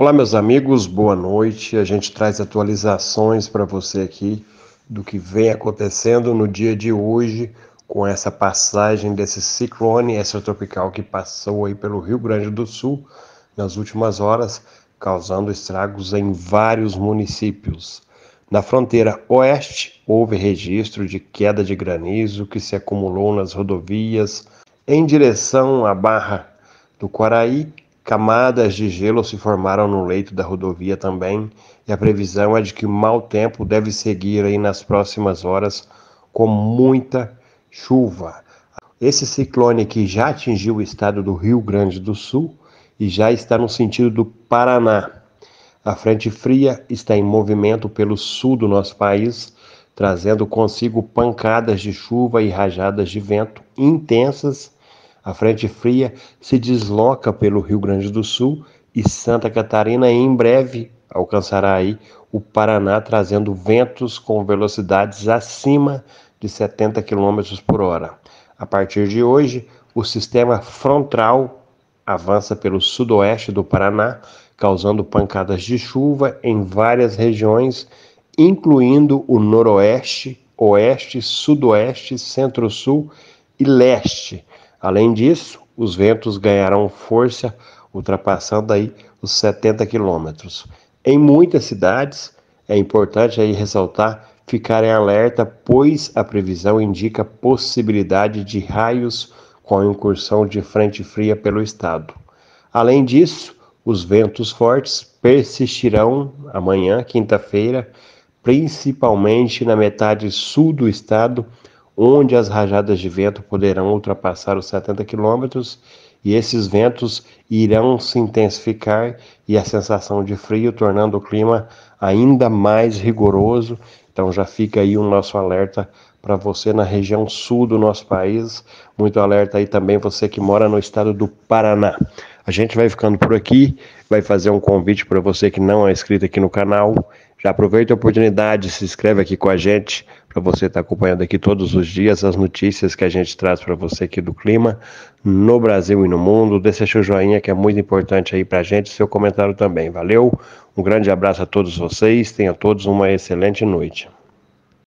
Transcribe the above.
Olá, meus amigos, boa noite. A gente traz atualizações para você aqui do que vem acontecendo no dia de hoje com essa passagem desse ciclone extratropical que passou aí pelo Rio Grande do Sul nas últimas horas, causando estragos em vários municípios. Na fronteira oeste, houve registro de queda de granizo que se acumulou nas rodovias em direção à Barra do Quaraí Camadas de gelo se formaram no leito da rodovia também, e a previsão é de que o mau tempo deve seguir aí nas próximas horas com muita chuva. Esse ciclone que já atingiu o estado do Rio Grande do Sul e já está no sentido do Paraná. A frente fria está em movimento pelo sul do nosso país, trazendo consigo pancadas de chuva e rajadas de vento intensas a frente fria se desloca pelo Rio Grande do Sul e Santa Catarina em breve alcançará aí o Paraná trazendo ventos com velocidades acima de 70 km por hora. A partir de hoje, o sistema frontal avança pelo sudoeste do Paraná, causando pancadas de chuva em várias regiões, incluindo o noroeste, oeste, sudoeste, centro-sul e leste Além disso, os ventos ganharão força, ultrapassando aí os 70 quilômetros. Em muitas cidades, é importante aí ressaltar ficar em alerta, pois a previsão indica possibilidade de raios com a incursão de frente fria pelo estado. Além disso, os ventos fortes persistirão amanhã, quinta-feira, principalmente na metade sul do estado, onde as rajadas de vento poderão ultrapassar os 70 km e esses ventos irão se intensificar e a sensação de frio, tornando o clima ainda mais rigoroso. Então já fica aí o nosso alerta para você na região sul do nosso país. Muito alerta aí também você que mora no estado do Paraná. A gente vai ficando por aqui, vai fazer um convite para você que não é inscrito aqui no canal. Já aproveita a oportunidade, se inscreve aqui com a gente, para você estar tá acompanhando aqui todos os dias as notícias que a gente traz para você aqui do clima, no Brasil e no mundo. Deixa seu joinha que é muito importante aí para a gente, seu comentário também. Valeu, um grande abraço a todos vocês, tenha todos uma excelente noite.